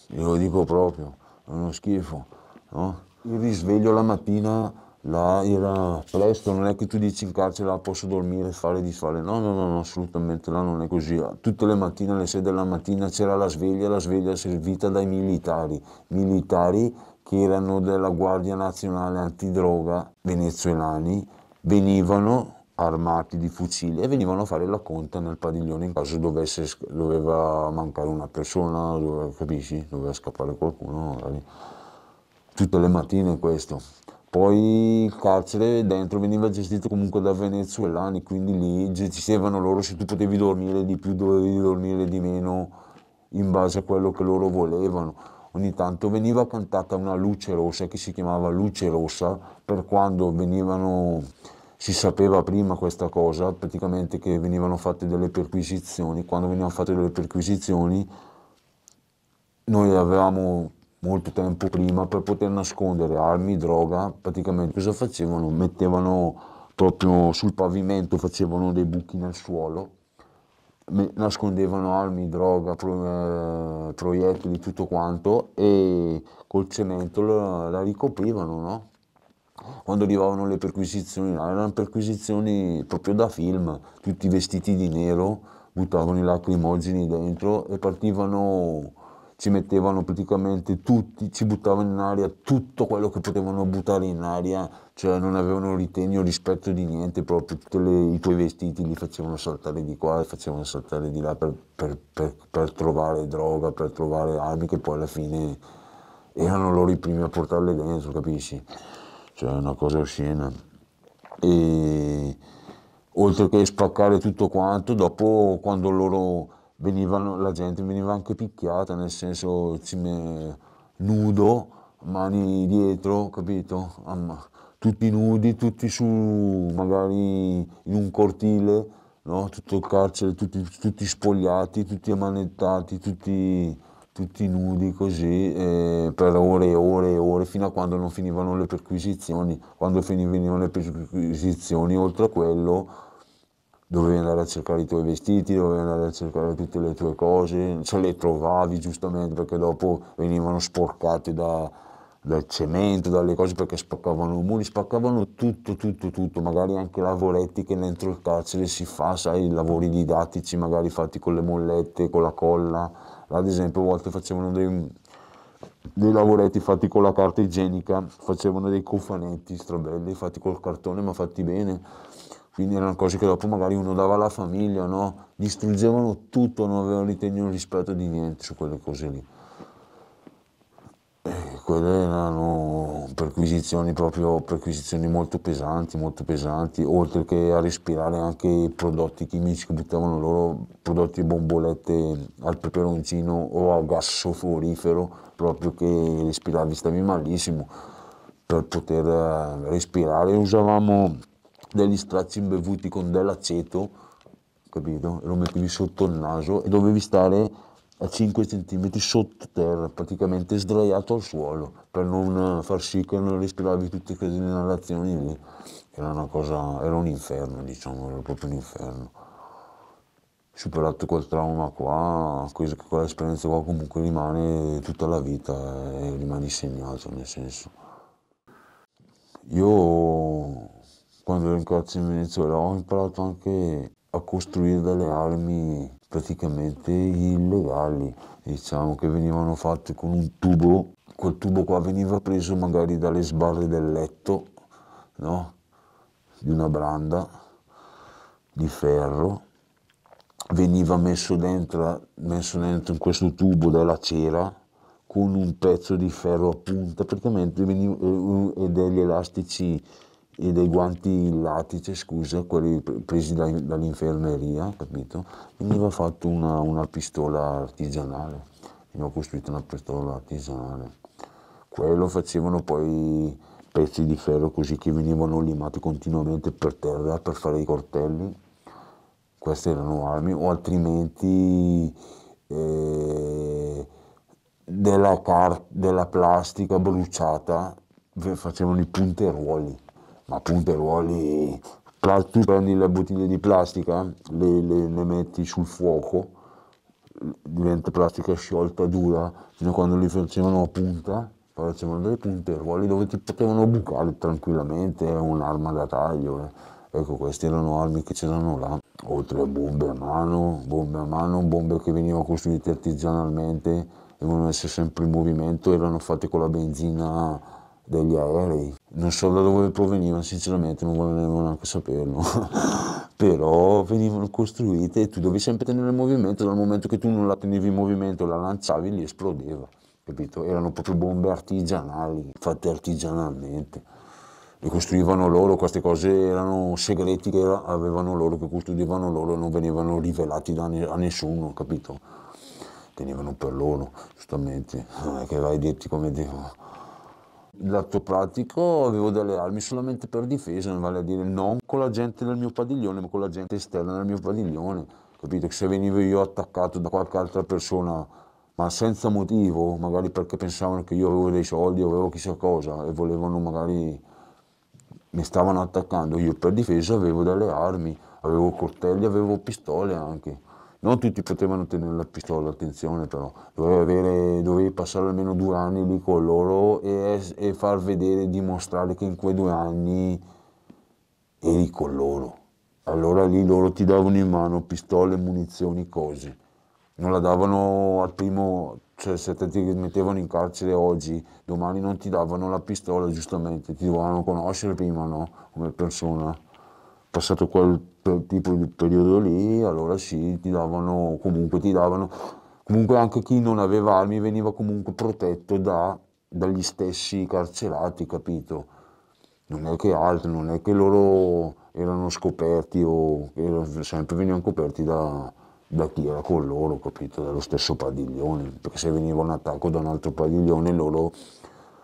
glielo dico proprio, è uno schifo. No? Il risveglio la mattina la, era presto, non è che tu dici in carcere ah, posso dormire, fare, disfare, no, no, no, no assolutamente là non è così. Tutte le mattine, alle 6 della mattina c'era la sveglia, la sveglia servita dai militari, militari che erano della Guardia Nazionale Antidroga venezuelani, venivano armati di fucili e venivano a fare la conta nel padiglione in caso dovesse, doveva mancare una persona, doveva, capisci? Doveva scappare qualcuno, magari. Tutte le mattine questo. Poi il carcere dentro veniva gestito comunque da venezuelani, quindi lì gestivano loro se tu potevi dormire di più, dovevi dormire di meno, in base a quello che loro volevano. Ogni tanto veniva cantata una luce rossa che si chiamava luce rossa per quando venivano si sapeva prima questa cosa, praticamente che venivano fatte delle perquisizioni, quando venivano fatte delle perquisizioni noi avevamo molto tempo prima per poter nascondere armi, droga, praticamente cosa facevano? Mettevano proprio sul pavimento, facevano dei buchi nel suolo, nascondevano armi, droga, pro, eh, proiettili, tutto quanto e col cemento la, la ricoprivano, no? quando arrivavano le perquisizioni, erano perquisizioni proprio da film, tutti vestiti di nero, buttavano i lacrimogeni dentro e partivano, ci mettevano praticamente tutti, ci buttavano in aria tutto quello che potevano buttare in aria, cioè non avevano ritegno rispetto di niente, proprio tutti i tuoi vestiti li facevano saltare di qua, li facevano saltare di là per, per, per, per trovare droga, per trovare armi che poi alla fine erano loro i primi a portarle dentro, capisci? cioè una cosa oscena. E oltre che spaccare tutto quanto, dopo quando loro venivano, la gente veniva anche picchiata, nel senso cime nudo, mani dietro, capito? Tutti nudi, tutti su, magari in un cortile, no? tutto il carcere, tutti, tutti spogliati, tutti ammanettati, tutti tutti nudi così eh, per ore e ore e ore fino a quando non finivano le perquisizioni. Quando finivano le perquisizioni, oltre a quello, dovevi andare a cercare i tuoi vestiti, dovevi andare a cercare tutte le tue cose, se cioè le trovavi giustamente perché dopo venivano sporcate da, dal cemento, dalle cose perché spaccavano i muri, spaccavano tutto, tutto, tutto, magari anche lavoretti che dentro il carcere si fa, sai, lavori didattici magari fatti con le mollette, con la colla, ad esempio a volte facevano dei, dei lavoretti fatti con la carta igienica, facevano dei cofanetti strabelli fatti col cartone ma fatti bene, quindi erano cose che dopo magari uno dava alla famiglia, no? distruggevano tutto, non avevano ritegno rispetto di niente su quelle cose lì quelle erano perquisizioni proprio perquisizioni molto pesanti, molto pesanti, oltre che a respirare anche i prodotti chimici che buttavano loro, prodotti bombolette al peperoncino o a gas soforifero, proprio che respiravi stavi malissimo. Per poter eh, respirare usavamo degli stracci imbevuti con dell'aceto, capito? E lo mettevi sotto il naso e dovevi stare a 5 cm sottoterra, praticamente sdraiato al suolo, per non eh, far sì che non respiravi tutte quelle inalazioni lì, era una cosa, era un inferno, diciamo, era proprio un inferno. Superato quel trauma qua, quell'esperienza qua comunque rimane tutta la vita e rimane segnato, nel senso. Io quando ero in caccia in Venezuela ho imparato anche a costruire delle armi praticamente illegali, diciamo che venivano fatte con un tubo, quel tubo qua veniva preso magari dalle sbarre del letto, no? di una branda di ferro, veniva messo dentro, messo dentro in questo tubo della cera con un pezzo di ferro a punta praticamente veniva, eh, eh, e degli elastici e dei guanti latice, scusa, quelli presi da, dall'infermeria, capito? Veniva fatta una, una pistola artigianale, mi ho costruito una pistola artigianale. Quello facevano poi pezzi di ferro così che venivano limati continuamente per terra per fare i cortelli, queste erano armi, o altrimenti eh, della, della plastica bruciata facevano i punteruoli ma tu ruoli, tu prendi le bottiglie di plastica, le, le, le metti sul fuoco, diventa plastica sciolta, dura, fino a quando li facevano a punta, facevano delle punte punteruoli dove ti potevano bucare tranquillamente, un'arma da taglio. Eh. Ecco, queste erano armi che c'erano là, oltre a bombe a mano, bombe a mano, bombe che venivano costruite artigianalmente, devono essere sempre in movimento, erano fatte con la benzina degli aerei, non so da dove provenivano, sinceramente non volevo neanche saperlo, però venivano costruite e tu dovevi sempre tenere in movimento, dal momento che tu non la tenevi in movimento, la lanciavi lì esplodeva, capito? Erano proprio bombe artigianali, fatte artigianalmente. Le costruivano loro, queste cose erano segreti che avevano loro, che custodivano loro e non venivano rivelati da ne a nessuno, capito? Tenevano per loro, giustamente, non è che vai a dirti come devo L'atto pratico avevo delle armi solamente per difesa, vale a dire non con la gente del mio padiglione, ma con la gente esterna del mio padiglione. Capito? Che se venivo io attaccato da qualche altra persona, ma senza motivo, magari perché pensavano che io avevo dei soldi, avevo chissà cosa, e volevano magari mi stavano attaccando, io per difesa avevo delle armi, avevo coltelli, avevo pistole anche. Non tutti potevano tenere la pistola, attenzione però, dovevi, avere, dovevi passare almeno due anni lì con loro e, e far vedere, dimostrare che in quei due anni eri con loro. Allora lì loro ti davano in mano pistole, munizioni, cose. Non la davano al primo, cioè se te ti mettevano in carcere oggi, domani non ti davano la pistola, giustamente, ti dovevano conoscere prima, no? Come persona. Passato quel quel tipo di periodo lì, allora sì, ti davano, comunque ti davano, comunque anche chi non aveva armi veniva comunque protetto da, dagli stessi carcerati, capito? Non è che altro, non è che loro erano scoperti o erano, sempre venivano coperti da, da chi era con loro, capito? Dallo stesso padiglione, perché se veniva un attacco da un altro padiglione loro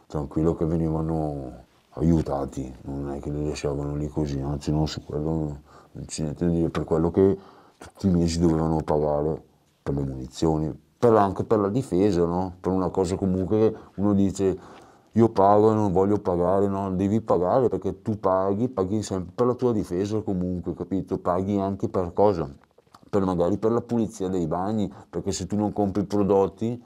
tranquillo che venivano aiutati, non è che li lasciavano lì così, anzi non su quello non c'è niente da dire per quello che tutti i mesi dovevano pagare per le munizioni, però anche per la difesa, no? per una cosa comunque che uno dice io pago e non voglio pagare, no, devi pagare perché tu paghi, paghi sempre per la tua difesa comunque, capito? Paghi anche per cosa? Per magari per la pulizia dei bagni, perché se tu non compri prodotti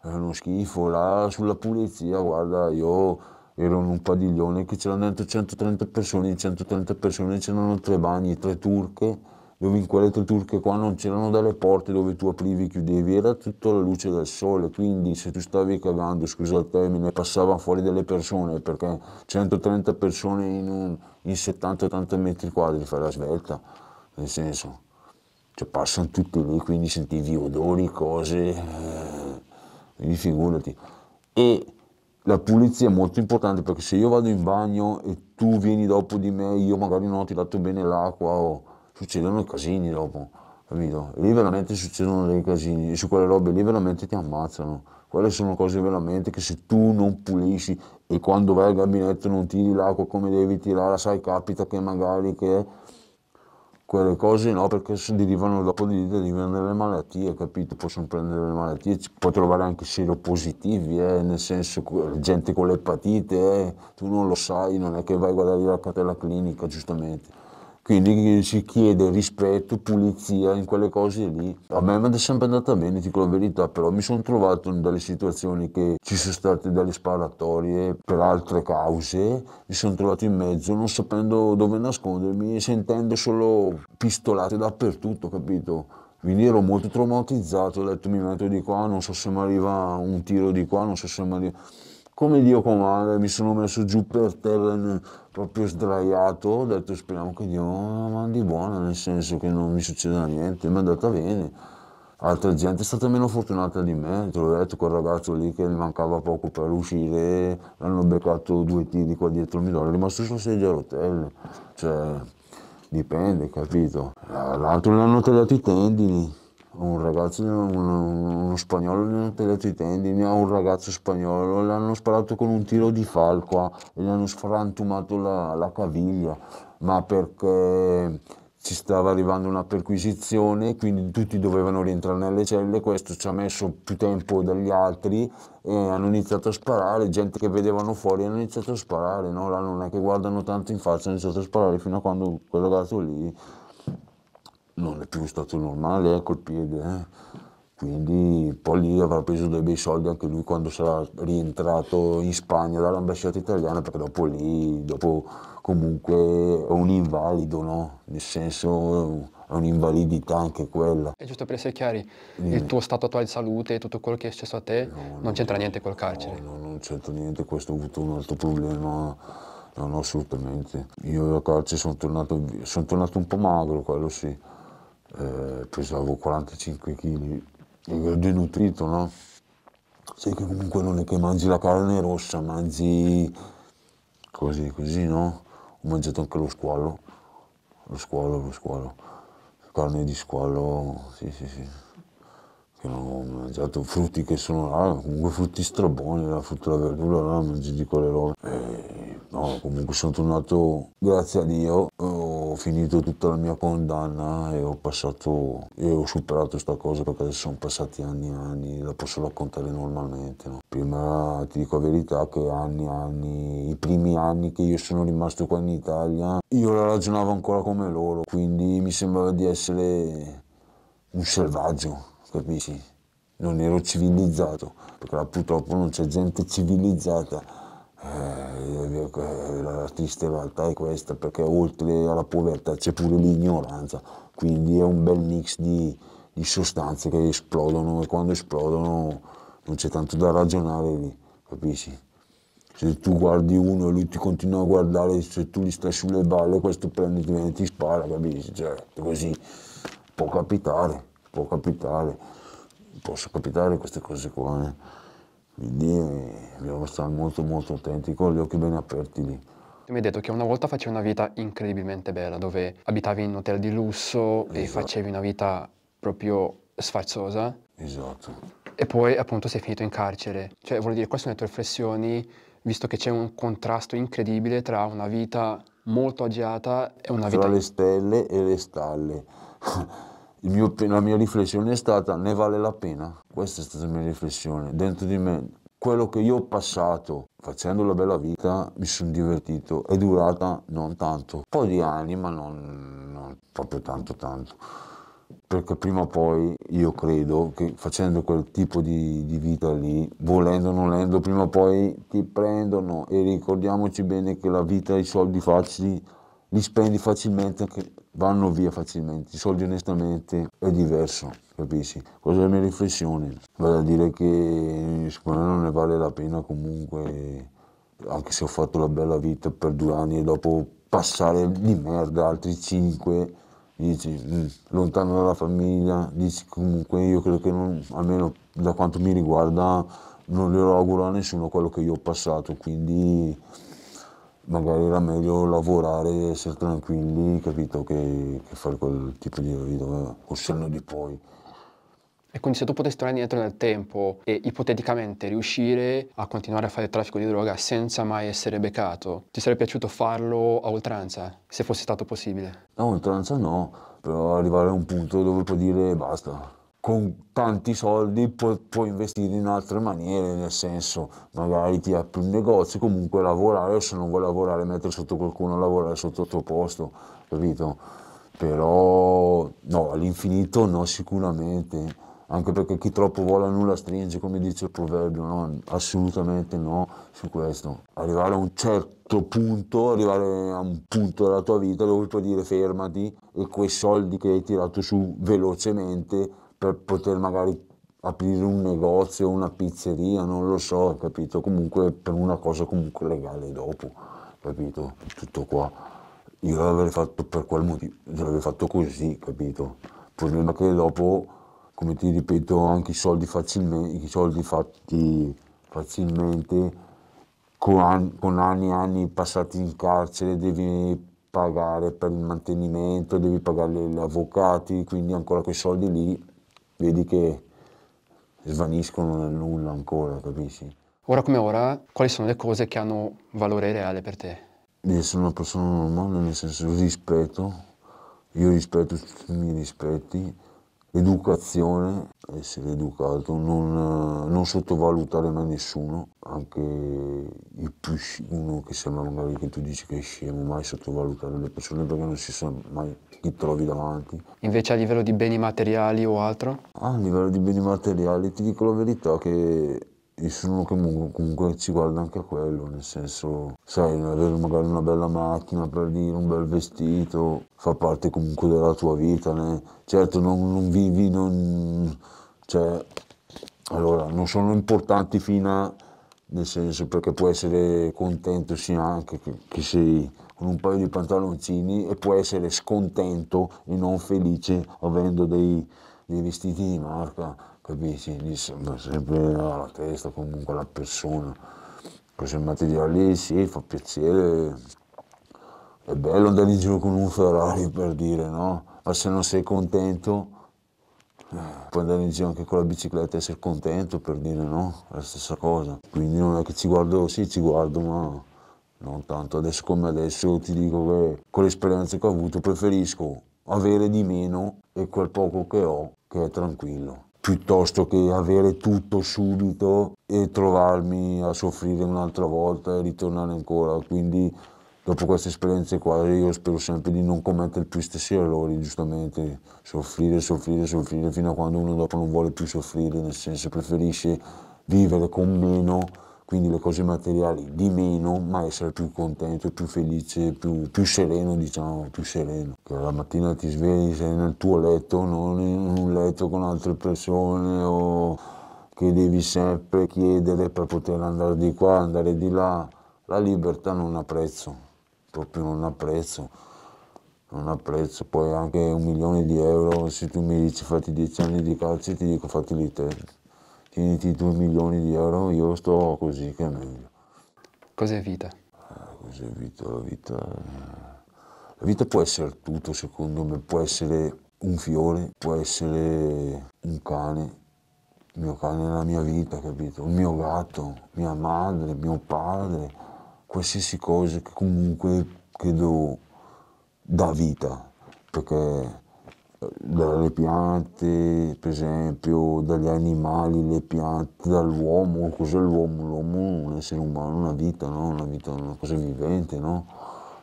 è uno schifo, là sulla pulizia, guarda, io ero in un padiglione che c'erano dentro 130 persone, in 130 persone c'erano tre bagni, tre turche, dove in quelle tre turche qua non c'erano delle porte dove tu aprivi e chiudevi, era tutta la luce del sole, quindi se tu stavi cagando, scusa il termine, passavano fuori delle persone, perché 130 persone in, in 70-80 metri quadri fai la svelta, nel senso, cioè passano tutti lì, quindi sentivi odori, cose, eh, quindi figurati. E la pulizia è molto importante perché se io vado in bagno e tu vieni dopo di me, io magari non ho tirato bene l'acqua, o succedono i casini dopo, capito? lì veramente succedono dei casini e su quelle robe lì veramente ti ammazzano. Quelle sono cose veramente che se tu non pulisci e quando vai al gabinetto non tiri l'acqua come devi tirare, sai, capita che magari che quelle cose no, perché se derivano dopo di derivano delle malattie, capito? Possono prendere le malattie, può trovare anche seropositivi, eh, nel senso gente con l'epatite, eh, tu non lo sai, non è che vai a guardare la catena clinica, giustamente. Quindi si chiede rispetto, pulizia in quelle cose lì. A me mi è sempre andata bene, dico la verità, però mi sono trovato in delle situazioni che ci sono state delle sparatorie per altre cause, mi sono trovato in mezzo non sapendo dove nascondermi e sentendo solo pistolate dappertutto, capito? Quindi ero molto traumatizzato, ho detto mi metto di qua, non so se mi arriva un tiro di qua, non so se mi arriva come Dio comanda, mi sono messo giù per terra proprio sdraiato, ho detto speriamo che Dio mandi buona, nel senso che non mi succeda niente, mi è andata bene. Altra gente è stata meno fortunata di me, te l'ho detto, quel ragazzo lì che gli mancava poco per uscire, hanno beccato due tiri qua dietro mi midollo, rimasto sulla sedia a rotelle, cioè dipende, capito? L'altro gli hanno tagliato i tendini, un ragazzo, uno spagnolo gli hanno tagliato i tendini, a un ragazzo spagnolo l'hanno sparato con un tiro di falco e eh, gli hanno sfrantumato la, la caviglia, ma perché ci stava arrivando una perquisizione, quindi tutti dovevano rientrare nelle celle, questo ci ha messo più tempo degli altri e hanno iniziato a sparare, gente che vedevano fuori hanno iniziato a sparare, no? là non è che guardano tanto in faccia, hanno iniziato a sparare fino a quando quel ragazzo lì non è più stato normale eh, col piede. Eh. Quindi poi lì avrà preso dei bei soldi anche lui quando sarà rientrato in Spagna dall'ambasciata italiana, perché dopo lì, dopo comunque è un invalido, no? Nel senso è un'invalidità anche quella. E giusto per essere chiari, Dimmi. il tuo stato attuale di salute e tutto quello che è successo a te no, non c'entra niente col carcere? No, no non c'entra niente, questo ho avuto un altro problema. non ho assolutamente. Io da carcere sono tornato, sono tornato un po' magro, quello sì eh, pesavo 45 kg, ero denutrito, no? Sai che comunque non è che mangi la carne rossa, mangi così, così, no? Ho mangiato anche lo squalo, lo squalo, lo squalo, carne di squalo, sì, sì, sì che ho mangiato frutti che sono là, ah, comunque frutti straboni, la frutta e la verdura là, ah, mangi di quelle robe. E, eh, no, comunque sono tornato, grazie a Dio, eh, ho finito tutta la mia condanna e ho passato, e ho superato questa cosa perché adesso sono passati anni e anni, la posso raccontare normalmente. No? Prima ti dico la verità che anni e anni, i primi anni che io sono rimasto qua in Italia, io la ragionavo ancora come loro, quindi mi sembrava di essere un selvaggio capisci? Ecco, non ero civilizzato, perché là purtroppo non c'è gente civilizzata. Eh, eh, la triste realtà è questa, perché oltre alla povertà c'è pure l'ignoranza, quindi è un bel mix di, di sostanze che esplodono e quando esplodono non c'è tanto da ragionare lì, capisci? se tu guardi uno e lui ti continua a guardare, se tu gli stai sulle balle, questo prende e ti spara, capisci? Cioè, così può capitare può capitare, possono capitare queste cose qua. Eh. Quindi eh, devo stare molto molto attenti, con gli occhi ben aperti lì. mi hai detto che una volta facevi una vita incredibilmente bella, dove abitavi in hotel di lusso esatto. e facevi una vita proprio sfarzosa. Esatto. E poi appunto sei finito in carcere. Cioè, vuol dire, queste sono le tue riflessioni, visto che c'è un contrasto incredibile tra una vita molto agiata e una tra vita... Tra le stelle e le stalle. mio, la mia riflessione è stata ne vale la pena. Questa è stata la mia riflessione dentro di me. Quello che io ho passato facendo la bella vita mi sono divertito, è durata non tanto, un po' di anni ma non, non proprio tanto tanto perché prima o poi io credo che facendo quel tipo di, di vita lì, volendo o non volendo, prima o poi ti prendono e ricordiamoci bene che la vita e i soldi facili li spendi facilmente anche vanno via facilmente, i soldi onestamente è diverso, capisci? Questa è la mia riflessione, vale a dire che secondo me non ne vale la pena comunque, anche se ho fatto la bella vita per due anni e dopo passare di merda altri cinque, dici, mm, lontano dalla famiglia, dici comunque io credo che non, almeno da quanto mi riguarda, non glielo auguro a nessuno quello che io ho passato, quindi magari era meglio lavorare, essere tranquilli, capito, che, che fare quel tipo di video col senno di poi. E quindi se tu potessi tornare indietro nel tempo e ipoteticamente riuscire a continuare a fare traffico di droga senza mai essere beccato, ti sarebbe piaciuto farlo a oltranza, se fosse stato possibile? A oltranza no, però arrivare a un punto dove puoi dire basta, con tanti soldi pu- puoi investire in altre maniere, nel senso magari ti apri un negozio, comunque lavorare, se non vuoi lavorare mettere sotto qualcuno, a lavorare sotto il tuo posto, capito? Però no, all'infinito no sicuramente, anche perché chi troppo vuole nulla stringe, come dice il proverbio, no, assolutamente no su questo. Arrivare a un certo punto, arrivare a un punto della tua vita dove puoi dire fermati e quei soldi che hai tirato su velocemente per poter magari aprire un negozio, una pizzeria, non lo so, capito? Comunque per una cosa comunque legale dopo, capito? Tutto qua. Io l'avrei fatto per quel motivo, l'avrei fatto così, capito? Il problema è che dopo, come ti ripeto, anche i soldi, facilmente, i soldi fatti facilmente, con, an- con anni e anni passati in carcere, devi pagare per il mantenimento, devi pagare gli avvocati, quindi ancora quei soldi lì vedi che svaniscono nel nulla ancora, capisci? Ora come ora, quali sono le cose che hanno valore reale per te? Io sono una persona normale, nel senso di rispetto, io rispetto tutti i miei rispetti, educazione, essere educato, non, non sottovalutare mai nessuno, anche il più uno che sembra magari che tu dici che è scemo, mai sottovalutare le persone perché non si sa mai chi trovi davanti. Invece a livello di beni materiali o altro? A livello di beni materiali ti dico la verità che nessuno comunque, comunque, ci guarda anche a quello, nel senso, sai, avere magari una bella macchina per dire, un bel vestito, fa parte comunque della tua vita, né? certo non, non vivi, non... cioè, allora, non sono importanti fino a, nel senso, perché puoi essere contento sì anche che, che sei con un paio di pantaloncini e puoi essere scontento e non felice avendo dei, dei vestiti di marca, capisci? Lì sembra sempre no, la testa comunque la persona. Così andate di lì, sì, fa piacere. È bello andare in giro con un Ferrari per dire, no? Ma se non sei contento, eh, puoi andare in giro anche con la bicicletta e essere contento per dire, no? È la stessa cosa. Quindi non è che ci guardo, sì, ci guardo, ma non tanto. Adesso come adesso ti dico che con l'esperienza che ho avuto preferisco avere di meno e quel poco che ho che è tranquillo piuttosto che avere tutto subito e trovarmi a soffrire un'altra volta e ritornare ancora. Quindi dopo queste esperienze qua io spero sempre di non commettere più stessi errori, giustamente, soffrire, soffrire, soffrire fino a quando uno dopo non vuole più soffrire, nel senso preferisce vivere con meno quindi le cose materiali di meno, ma essere più contento, più felice, più, più sereno, diciamo, più sereno. Che la mattina ti svegli, sei nel tuo letto, non in un letto con altre persone o che devi sempre chiedere per poter andare di qua, andare di là. La libertà non ha prezzo, proprio non ha prezzo. Non ha prezzo, poi anche un milione di euro, se tu mi dici fatti dieci anni di calcio, ti dico fateli te tieniti 2 milioni di euro, io sto così che è meglio. Cos'è vita? Ah, cos'è vita? La vita... La vita può essere tutto, secondo me, può essere un fiore, può essere un cane, il mio cane è la mia vita, capito? Il mio gatto, mia madre, mio padre, qualsiasi cosa che comunque credo dà vita, perché dalle piante, per esempio, dagli animali, le piante, dall'uomo, cos'è l'uomo? L'uomo è un essere umano, una vita, no? una vita, una cosa vivente, no?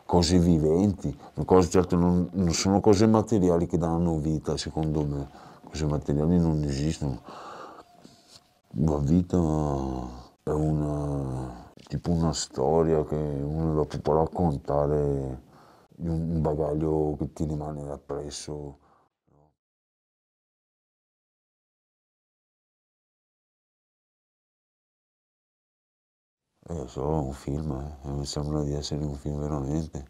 cose viventi, cose, certo non, non sono cose materiali che danno vita, secondo me, cose materiali non esistono. La vita è una, tipo una storia che uno la può raccontare di un bagaglio che ti rimane appresso. Eh, so, un film, eh. mi sembra di essere un film veramente.